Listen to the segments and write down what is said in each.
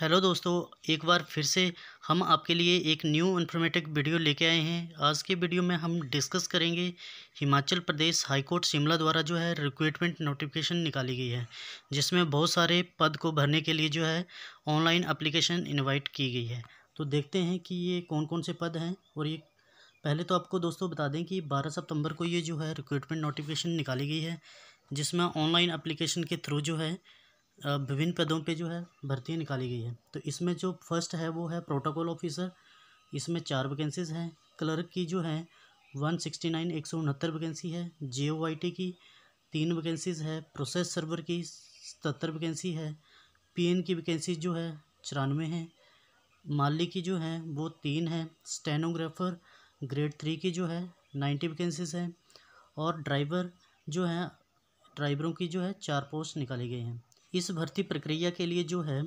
hello दोस्तों एक बार फिर से हम आपके लिए एक न्यू इन्फॉर्मेटिव वीडियो लेके आए हैं आज के वीडियो में हम डिस्कस करेंगे हिमाचल प्रदेश हाईकोर्ट शिमला द्वारा जो है रिक्रूटमेंट नोटिफिकेशन निकाली गई है जिसमें बहुत सारे पद को भरने के लिए जो है ऑनलाइन अप्लीकेशन इन्वाइट की गई है तो देखते हैं कि ये कौन कौन से पद हैं और ये पहले तो आपको दोस्तों बता दें कि बारह सितम्बर को ये जो है रिक्रूटमेंट नोटिफिकेशन निकाली गई है जिसमें ऑनलाइन अप्लीकेशन के थ्रू जो है विभिन्न पदों पे जो है भर्तियाँ निकाली गई है तो इसमें जो फर्स्ट है वो है प्रोटोकॉल ऑफिसर इसमें चार वैकेंसीज़ हैं क्लर्क की जो है वन सिक्सटी नाइन एक सौ उनहत्तर वैकेंसी है जे ओ आई टी की तीन वैकेंसीज़ है प्रोसेस सर्वर की सतहत्तर वैकेंसी है पी एन की वैकेंसी जो है चौरानवे हैं माली की जो है वो तीन है स्टेनोग्राफर ग्रेड थ्री की जो है नाइन्टी वैकेंसीज हैं और ड्राइवर जो है ड्राइवरों की जो है चार पोस्ट निकाली गई हैं इस भर्ती प्रक्रिया के लिए जो है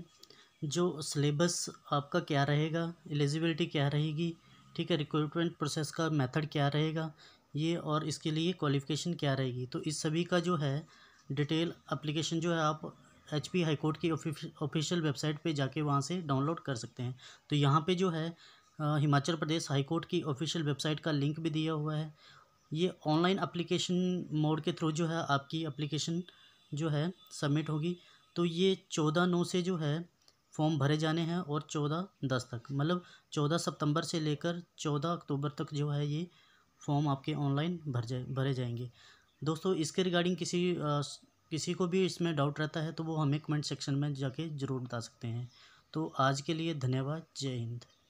जो सिलेबस आपका क्या रहेगा एलिजिबिलिटी क्या रहेगी ठीक है रिक्रूटमेंट प्रोसेस का मेथड क्या रहेगा ये और इसके लिए क्वालिफ़िकेशन क्या रहेगी तो इस सभी का जो है डिटेल अप्लीकेशन जो है आप एच पी हाई कोर्ट की ऑफिशियल वेबसाइट पे जाके वहाँ से डाउनलोड कर सकते हैं तो यहाँ पे जो है हिमाचल प्रदेश हाई कोर्ट की ऑफिशियल वेबसाइट का लिंक भी दिया हुआ है ये ऑनलाइन अप्लीकेशन मोड के थ्रू जो है आपकी अप्लीकेशन जो है सबमिट होगी तो ये चौदह नौ से जो है फॉर्म भरे जाने हैं और चौदह दस तक मतलब चौदह सितंबर से लेकर चौदह अक्टूबर तक जो है ये फॉर्म आपके ऑनलाइन भर जाए भरे जाएंगे दोस्तों इसके रिगार्डिंग किसी आ, किसी को भी इसमें डाउट रहता है तो वो हमें कमेंट सेक्शन में जाके ज़रूर बता सकते हैं तो आज के लिए धन्यवाद जय हिंद